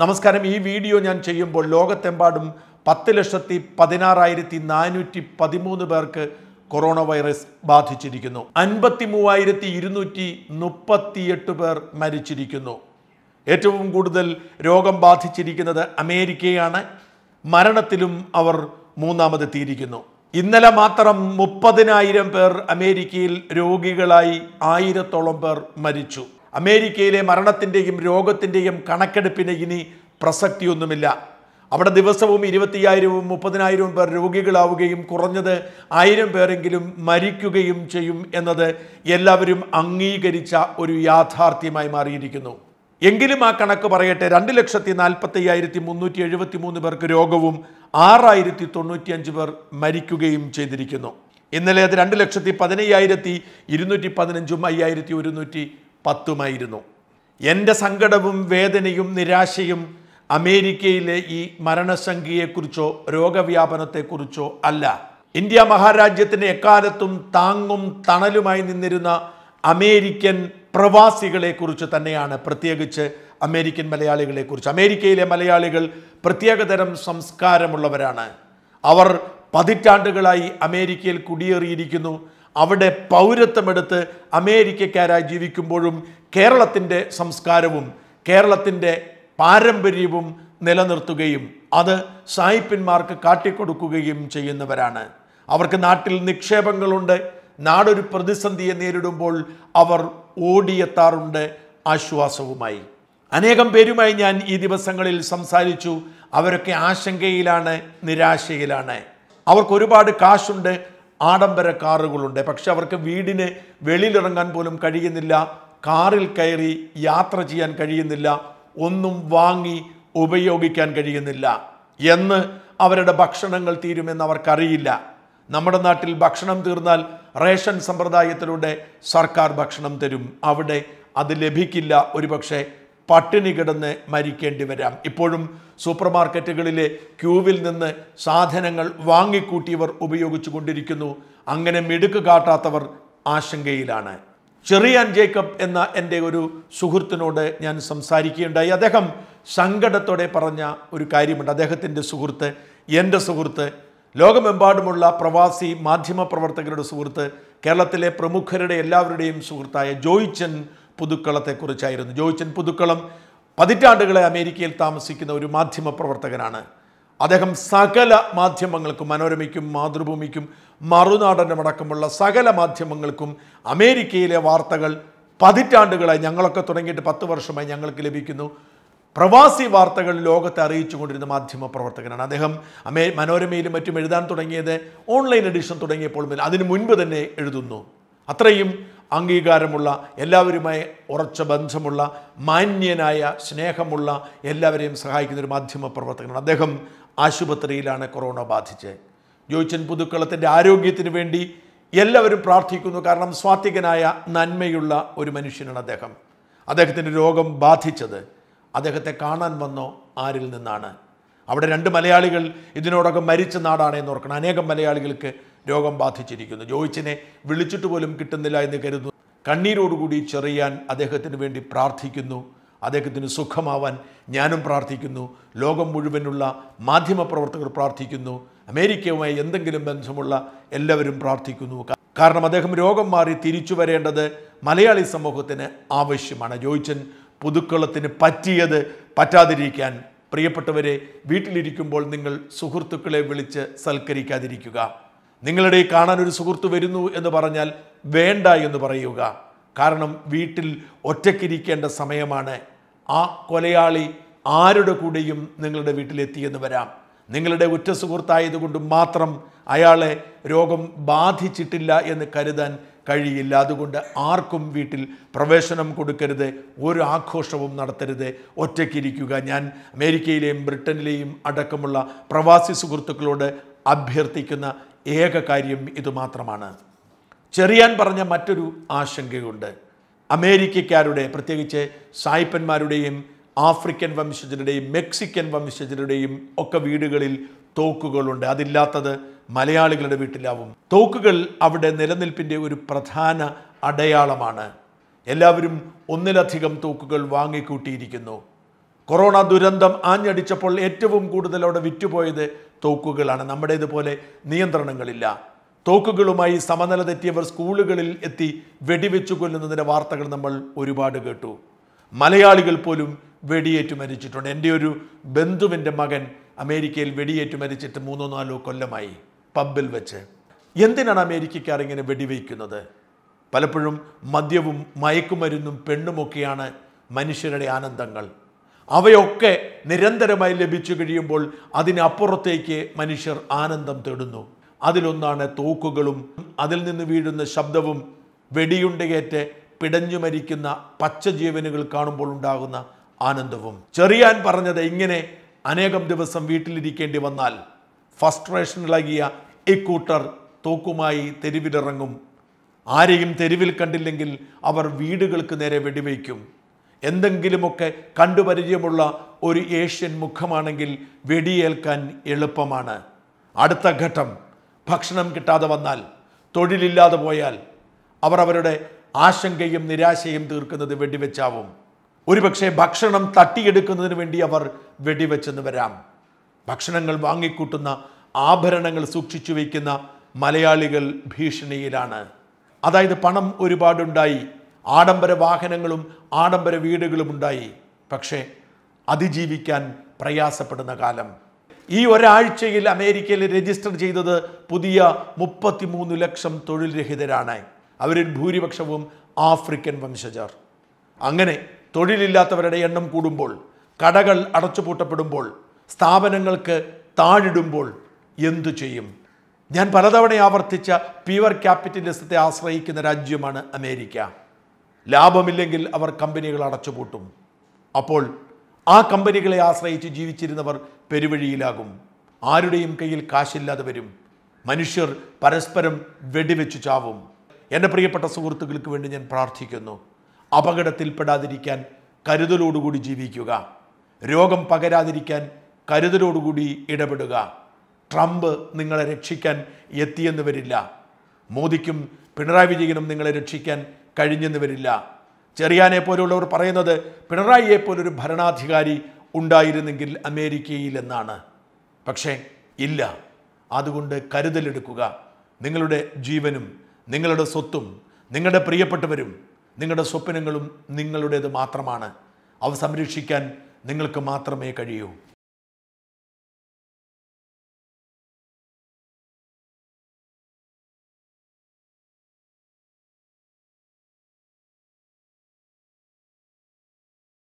നമസ്കാരം ഈ വീഡിയോ ഞാൻ ചെയ്യുമ്പോൾ ലോകത്തെമ്പാടും പത്ത് ലക്ഷത്തി പതിനാറായിരത്തി നാനൂറ്റി പതിമൂന്ന് പേർക്ക് കൊറോണ വൈറസ് ബാധിച്ചിരിക്കുന്നു അൻപത്തി മൂവായിരത്തി ഇരുന്നൂറ്റി മുപ്പത്തിയെട്ട് പേർ മരിച്ചിരിക്കുന്നു ഏറ്റവും കൂടുതൽ രോഗം ബാധിച്ചിരിക്കുന്നത് അമേരിക്കയാണ് മരണത്തിലും അവർ മൂന്നാമതെത്തിയിരിക്കുന്നു ഇന്നലെ മാത്രം മുപ്പതിനായിരം പേർ അമേരിക്കയിൽ രോഗികളായി ആയിരത്തോളം പേർ മരിച്ചു അമേരിക്കയിലെ മരണത്തിൻ്റെയും രോഗത്തിൻ്റെയും കണക്കെടുപ്പിന് ഇനി പ്രസക്തിയൊന്നുമില്ല അവിടെ ദിവസവും ഇരുപത്തിയായിരവും മുപ്പതിനായിരവും പേർ രോഗികളാവുകയും കുറഞ്ഞത് ആയിരം പേരെങ്കിലും മരിക്കുകയും ചെയ്യും എന്നത് എല്ലാവരും അംഗീകരിച്ച ഒരു യാഥാർത്ഥ്യമായി മാറിയിരിക്കുന്നു എങ്കിലും ആ കണക്ക് പറയട്ടെ രണ്ട് ലക്ഷത്തി നാൽപ്പത്തി അയ്യായിരത്തി മുന്നൂറ്റി എഴുപത്തി മൂന്ന് പേർക്ക് രോഗവും ആറായിരത്തി തൊണ്ണൂറ്റിയഞ്ച് പേർ മരിക്കുകയും ചെയ്തിരിക്കുന്നു ഇന്നലെ അത് രണ്ട് ലക്ഷത്തി പതിനയ്യായിരത്തി ഇരുന്നൂറ്റി പതിനഞ്ചും അയ്യായിരത്തി ഒരുന്നൂറ്റി പത്തുമായിരുന്നു എൻ്റെ സങ്കടവും വേദനയും നിരാശയും അമേരിക്കയിലെ ഈ മരണസംഖ്യയെക്കുറിച്ചോ രോഗവ്യാപനത്തെക്കുറിച്ചോ അല്ല ഇന്ത്യ മഹാരാജ്യത്തിന് എക്കാലത്തും താങ്ങും തണലുമായി നിന്നിരുന്ന അമേരിക്കൻ പ്രവാസികളെക്കുറിച്ച് തന്നെയാണ് പ്രത്യേകിച്ച് അമേരിക്കൻ മലയാളികളെക്കുറിച്ച് അമേരിക്കയിലെ മലയാളികൾ പ്രത്യേകതരം സംസ്കാരമുള്ളവരാണ് അവർ പതിറ്റാണ്ടുകളായി അമേരിക്കയിൽ കുടിയേറിയിരിക്കുന്നു അവിടെ പൗരത്വമെടുത്ത് അമേരിക്കക്കാരായി ജീവിക്കുമ്പോഴും കേരളത്തിൻ്റെ സംസ്കാരവും കേരളത്തിൻ്റെ പാരമ്പര്യവും നിലനിർത്തുകയും അത് സായിപ്പിന്മാർക്ക് കാട്ടിക്കൊടുക്കുകയും ചെയ്യുന്നവരാണ് അവർക്ക് നാട്ടിൽ നിക്ഷേപങ്ങളുണ്ട് നാടൊരു പ്രതിസന്ധിയെ നേരിടുമ്പോൾ അവർ ഓടിയെത്താറുണ്ട് ആശ്വാസവുമായി അനേകം പേരുമായി ഞാൻ ഈ ദിവസങ്ങളിൽ സംസാരിച്ചു അവരൊക്കെ ആശങ്കയിലാണ് നിരാശയിലാണ് അവർക്ക് ഒരുപാട് കാശുണ്ട് ആഡംബര കാറുകളുണ്ട് പക്ഷെ അവർക്ക് വീടിന് വെളിയിലിറങ്ങാൻ പോലും കഴിയുന്നില്ല കാറിൽ കയറി യാത്ര ചെയ്യാൻ കഴിയുന്നില്ല ഒന്നും വാങ്ങി ഉപയോഗിക്കാൻ കഴിയുന്നില്ല എന്ന് അവരുടെ ഭക്ഷണങ്ങൾ തീരുമെന്ന് അവർക്കറിയില്ല നമ്മുടെ നാട്ടിൽ ഭക്ഷണം തീർന്നാൽ റേഷൻ സമ്പ്രദായത്തിലൂടെ സർക്കാർ ഭക്ഷണം തരും അവിടെ അത് ലഭിക്കില്ല ഒരുപക്ഷെ പട്ടിണി കിടന്ന് മരിക്കേണ്ടി വരാം ഇപ്പോഴും സൂപ്പർ മാർക്കറ്റുകളിലെ ക്യൂവിൽ നിന്ന് സാധനങ്ങൾ വാങ്ങിക്കൂട്ടിയവർ ഉപയോഗിച്ചു കൊണ്ടിരിക്കുന്നു അങ്ങനെ മിടുക്ക് കാട്ടാത്തവർ ആശങ്കയിലാണ് ചെറിയാൻ ജേക്കബ് എന്ന എൻ്റെ ഒരു സുഹൃത്തിനോട് ഞാൻ സംസാരിക്കുകയുണ്ടായി അദ്ദേഹം സങ്കടത്തോടെ പറഞ്ഞ ഒരു കാര്യമുണ്ട് അദ്ദേഹത്തിൻ്റെ സുഹൃത്ത് എൻ്റെ സുഹൃത്ത് ലോകമെമ്പാടുമുള്ള പ്രവാസി മാധ്യമ പ്രവർത്തകരുടെ സുഹൃത്ത് കേരളത്തിലെ പ്രമുഖരുടെ എല്ലാവരുടെയും സുഹൃത്തായ ജോയിച്ചൻ പുതുക്കളത്തെക്കുറിച്ചായിരുന്നു ജോയിച്ചൻ പുതുക്കളം പതിറ്റാണ്ടുകളെ അമേരിക്കയിൽ താമസിക്കുന്ന ഒരു മാധ്യമ പ്രവർത്തകനാണ് അദ്ദേഹം സകല മാധ്യമങ്ങൾക്കും മനോരമയ്ക്കും മാതൃഭൂമിക്കും മറുനാടനുമടക്കമുള്ള സകല മാധ്യമങ്ങൾക്കും അമേരിക്കയിലെ വാർത്തകൾ പതിറ്റാണ്ടുകളായി ഞങ്ങളൊക്കെ തുടങ്ങിയിട്ട് പത്ത് വർഷമായി ഞങ്ങൾക്ക് ലഭിക്കുന്നു പ്രവാസി വാർത്തകൾ ലോകത്തെ അറിയിച്ചു കൊണ്ടിരുന്ന മാധ്യമ പ്രവർത്തകനാണ് അദ്ദേഹം അമേ മനോരമയിലും മറ്റും എഴുതാൻ തുടങ്ങിയത് ഓൺലൈൻ എഡിഷൻ തുടങ്ങിയപ്പോൾ അതിനു മുൻപ് തന്നെ എഴുതുന്നു അത്രയും അംഗീകാരമുള്ള എല്ലാവരുമായി ഉറച്ച ബന്ധമുള്ള മാന്യനായ സ്നേഹമുള്ള എല്ലാവരെയും സഹായിക്കുന്ന ഒരു മാധ്യമ പ്രവർത്തകനാണ് അദ്ദേഹം ആശുപത്രിയിലാണ് കൊറോണ ബാധിച്ച് ജോയിച്ചൻ പുതുക്കളത്തിൻ്റെ ആരോഗ്യത്തിന് വേണ്ടി എല്ലാവരും പ്രാർത്ഥിക്കുന്നു കാരണം സ്വാത്വികനായ നന്മയുള്ള ഒരു മനുഷ്യനാണ് അദ്ദേഹം അദ്ദേഹത്തിൻ്റെ രോഗം ബാധിച്ചത് അദ്ദേഹത്തെ കാണാൻ വന്നോ ആരിൽ നിന്നാണ് അവിടെ രണ്ട് മലയാളികൾ ഇതിനോടൊക്കെ മരിച്ച നാടാണെന്ന് ഓർക്കണം അനേകം മലയാളികൾക്ക് രോഗം ബാധിച്ചിരിക്കുന്നു ജോയിച്ചിനെ വിളിച്ചിട്ട് പോലും കിട്ടുന്നില്ല എന്ന് കരുതുന്നു കണ്ണീരോടുകൂടി ചെറിയാൻ അദ്ദേഹത്തിന് വേണ്ടി പ്രാർത്ഥിക്കുന്നു അദ്ദേഹത്തിന് സുഖമാവാൻ ഞാനും പ്രാർത്ഥിക്കുന്നു ലോകം മുഴുവനുള്ള മാധ്യമപ്രവർത്തകർ പ്രാർത്ഥിക്കുന്നു അമേരിക്കയുമായി എന്തെങ്കിലും ബന്ധമുള്ള എല്ലാവരും പ്രാർത്ഥിക്കുന്നു കാരണം അദ്ദേഹം രോഗം മാറി തിരിച്ചു വരേണ്ടത് മലയാളി സമൂഹത്തിന് ആവശ്യമാണ് ജോയിച്ചൻ പുതുക്കളത്തിന് പറ്റിയത് പറ്റാതിരിക്കാൻ പ്രിയപ്പെട്ടവരെ വീട്ടിലിരിക്കുമ്പോൾ നിങ്ങൾ സുഹൃത്തുക്കളെ വിളിച്ച് സൽക്കരിക്കാതിരിക്കുക നിങ്ങളുടെ കാണാൻ ഒരു സുഹൃത്ത് വരുന്നു എന്ന് പറഞ്ഞാൽ വേണ്ട എന്ന് പറയുക കാരണം വീട്ടിൽ ഒറ്റയ്ക്കിരിക്കേണ്ട സമയമാണ് ആ കൊലയാളി ആരുടെ കൂടെയും നിങ്ങളുടെ വീട്ടിലെത്തിയെന്ന് വരാം നിങ്ങളുടെ ഉറ്റ സുഹൃത്തായതുകൊണ്ട് മാത്രം അയാളെ രോഗം ബാധിച്ചിട്ടില്ല എന്ന് കരുതാൻ കഴിയില്ല അതുകൊണ്ട് ആർക്കും വീട്ടിൽ പ്രവേശനം കൊടുക്കരുത് ഒരു ആഘോഷവും നടത്തരുത് ഒറ്റയ്ക്കിരിക്കുക ഞാൻ അമേരിക്കയിലെയും ബ്രിട്ടനിലെയും അടക്കമുള്ള പ്രവാസി സുഹൃത്തുക്കളോട് അഭ്യർത്ഥിക്കുന്ന ഏക കാര്യം ഇതുമാത്രമാണ് ചെറിയാൻ പറഞ്ഞ മറ്റൊരു ആശങ്കയുണ്ട് അമേരിക്കക്കാരുടെ പ്രത്യേകിച്ച് സായിപ്പന്മാരുടെയും ആഫ്രിക്കൻ വംശജരുടെയും മെക്സിക്കൻ വംശജരുടെയും ഒക്കെ വീടുകളിൽ തോക്കുകളുണ്ട് അതില്ലാത്തത് മലയാളികളുടെ വീട്ടിലാവും തോക്കുകൾ അവിടെ നിലനിൽപ്പിൻ്റെ ഒരു പ്രധാന അടയാളമാണ് എല്ലാവരും ഒന്നിലധികം തോക്കുകൾ വാങ്ങിക്കൂട്ടിയിരിക്കുന്നു കൊറോണ ദുരന്തം ആഞ്ഞടിച്ചപ്പോൾ ഏറ്റവും കൂടുതൽ അവിടെ വിറ്റുപോയത് തോക്കുകളാണ് നമ്മുടേതുപോലെ നിയന്ത്രണങ്ങളില്ല തോക്കുകളുമായി സമനില തെറ്റിയവർ സ്കൂളുകളിൽ എത്തി വെടിവെച്ചു കൊല്ലുന്നതിൻ്റെ വാർത്തകൾ നമ്മൾ ഒരുപാട് കേട്ടു മലയാളികൾ പോലും വെടിയേറ്റ് മരിച്ചിട്ടുണ്ട് എൻ്റെ ഒരു ബന്ധുവിൻ്റെ മകൻ അമേരിക്കയിൽ വെടിയേറ്റ് മരിച്ചിട്ട് മൂന്നോ നാലോ കൊല്ലമായി പബ്ബിൽ വെച്ച് എന്തിനാണ് അമേരിക്കക്കാർ ഇങ്ങനെ വെടിവെക്കുന്നത് പലപ്പോഴും മദ്യവും മയക്കുമരുന്നും പെണ്ണുമൊക്കെയാണ് മനുഷ്യരുടെ ആനന്ദങ്ങൾ അവയൊക്കെ നിരന്തരമായി ലഭിച്ചു കഴിയുമ്പോൾ അതിനപ്പുറത്തേക്ക് മനുഷ്യർ ആനന്ദം തേടുന്നു അതിലൊന്നാണ് തോക്കുകളും അതിൽ നിന്ന് വീഴുന്ന ശബ്ദവും വെടിയുണ്ടയേറ്റ് പിടഞ്ഞു മരിക്കുന്ന പച്ച ജീവനുകൾ കാണുമ്പോൾ ഉണ്ടാകുന്ന ആനന്ദവും ചെറിയാൻ പറഞ്ഞത് ഇങ്ങനെ അനേകം ദിവസം വീട്ടിലിരിക്കേണ്ടി വന്നാൽ ഫസ്ട്രേഷനിളകിയ ഇക്കൂട്ടർ തോക്കുമായി തെരുവിലിറങ്ങും ആരെയും തെരുവിൽ കണ്ടില്ലെങ്കിൽ അവർ വീടുകൾക്ക് നേരെ വെടിവയ്ക്കും എന്തെങ്കിലുമൊക്കെ കണ്ടുപരിചയമുള്ള ഒരു ഏഷ്യൻ മുഖമാണെങ്കിൽ വെടിയേൽക്കാൻ എളുപ്പമാണ് അടുത്ത ഘട്ടം ഭക്ഷണം കിട്ടാതെ വന്നാൽ തൊഴിലില്ലാതെ പോയാൽ അവർ അവരുടെ ആശങ്കയും നിരാശയും തീർക്കുന്നത് വെടിവെച്ചാവും ഒരുപക്ഷെ ഭക്ഷണം തട്ടിയെടുക്കുന്നതിന് വേണ്ടി അവർ വെടിവെച്ചെന്ന് വരാം ഭക്ഷണങ്ങൾ വാങ്ങിക്കൂട്ടുന്ന ആഭരണങ്ങൾ സൂക്ഷിച്ചു വയ്ക്കുന്ന മലയാളികൾ ഭീഷണിയിലാണ് അതായത് പണം ഒരുപാടുണ്ടായി ആഡംബര വാഹനങ്ങളും ആഡംബര വീടുകളും ഉണ്ടായി പക്ഷേ അതിജീവിക്കാൻ പ്രയാസപ്പെടുന്ന കാലം ഈ ഒരാഴ്ചയിൽ അമേരിക്കയിൽ രജിസ്റ്റർ ചെയ്തത് പുതിയ മുപ്പത്തിമൂന്ന് ലക്ഷം തൊഴിൽ രഹിതരാണ് അവരിൽ ഭൂരിപക്ഷവും ആഫ്രിക്കൻ വംശജർ അങ്ങനെ തൊഴിലില്ലാത്തവരുടെ എണ്ണം കൂടുമ്പോൾ കടകൾ അടച്ചുപൂട്ടപ്പെടുമ്പോൾ സ്ഥാപനങ്ങൾക്ക് താഴിടുമ്പോൾ എന്തു ചെയ്യും ഞാൻ പലതവണ ആവർത്തിച്ച പ്യുവർ ക്യാപിറ്റലിസത്തെ ആശ്രയിക്കുന്ന രാജ്യമാണ് അമേരിക്ക ലാഭമില്ലെങ്കിൽ അവർ കമ്പനികൾ അടച്ചുപൂട്ടും അപ്പോൾ ആ കമ്പനികളെ ആശ്രയിച്ച് ജീവിച്ചിരുന്നവർ പെരുവഴിയിലാകും ആരുടെയും കയ്യിൽ കാശില്ലാതെ വരും മനുഷ്യർ പരസ്പരം വെടിവെച്ചു ചാവും എൻ്റെ പ്രിയപ്പെട്ട സുഹൃത്തുക്കൾക്ക് വേണ്ടി ഞാൻ പ്രാർത്ഥിക്കുന്നു അപകടത്തിൽപ്പെടാതിരിക്കാൻ കരുതലോടുകൂടി ജീവിക്കുക രോഗം പകരാതിരിക്കാൻ കരുതലോടുകൂടി ഇടപെടുക ട്രംപ് നിങ്ങളെ രക്ഷിക്കാൻ എത്തിയെന്ന് വരില്ല മോദിക്കും പിണറായി വിജയനും നിങ്ങളെ രക്ഷിക്കാൻ കഴിഞ്ഞെന്ന് വരില്ല ചെറിയാനെ പോലുള്ളവർ പറയുന്നത് പിണറായിയെ പോലൊരു ഭരണാധികാരി ഉണ്ടായിരുന്നെങ്കിൽ അമേരിക്കയിലെന്നാണ് പക്ഷേ ഇല്ല അതുകൊണ്ട് കരുതലെടുക്കുക നിങ്ങളുടെ ജീവനും നിങ്ങളുടെ സ്വത്തും നിങ്ങളുടെ പ്രിയപ്പെട്ടവരും നിങ്ങളുടെ സ്വപ്നങ്ങളും നിങ്ങളുടേത് മാത്രമാണ് അവ സംരക്ഷിക്കാൻ നിങ്ങൾക്ക് മാത്രമേ കഴിയൂ